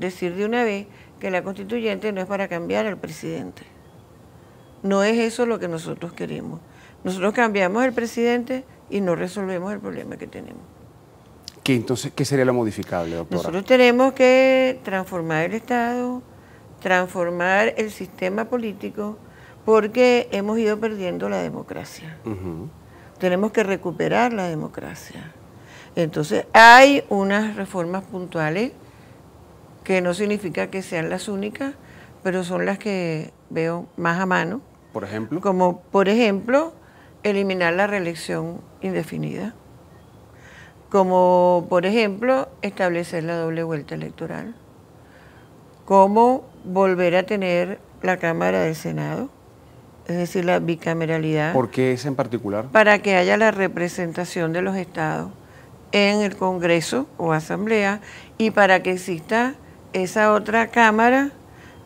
decir de una vez que la constituyente no es para cambiar al presidente. No es eso lo que nosotros queremos. Nosotros cambiamos el presidente y no resolvemos el problema que tenemos. ¿Qué, entonces, ¿qué sería lo modificable, doctora? Nosotros tenemos que transformar el Estado, transformar el sistema político, porque hemos ido perdiendo la democracia. Tenemos que recuperar la democracia. Entonces, hay unas reformas puntuales que no significa que sean las únicas, pero son las que veo más a mano. Por ejemplo. Como, por ejemplo, eliminar la reelección indefinida. Como, por ejemplo, establecer la doble vuelta electoral. Como volver a tener la Cámara del Senado, es decir, la bicameralidad. ¿Por qué esa en particular? Para que haya la representación de los estados en el Congreso o Asamblea y para que exista esa otra cámara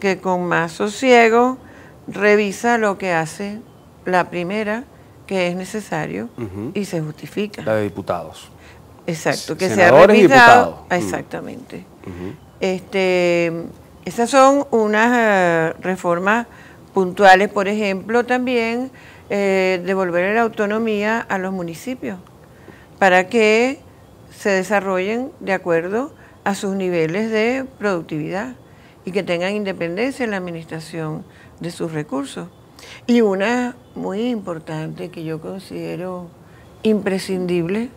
que con más sosiego revisa lo que hace la primera, que es necesario, y se justifica. La de diputados. Exacto, que se mm. exactamente. este, esas son unas eh, reformas puntuales, por ejemplo, también eh, devolver la autonomía a los municipios para que se desarrollen de acuerdo a sus niveles de productividad y que tengan independencia en la administración de sus recursos. Y una muy importante que yo considero imprescindible,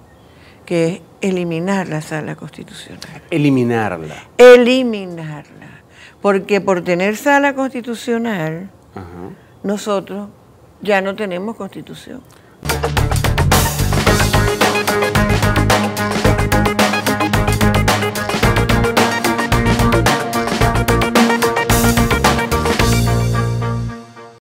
que es eliminar la sala constitucional. Eliminarla. Eliminarla. Porque por tener sala constitucional, nosotros ya no tenemos constitución.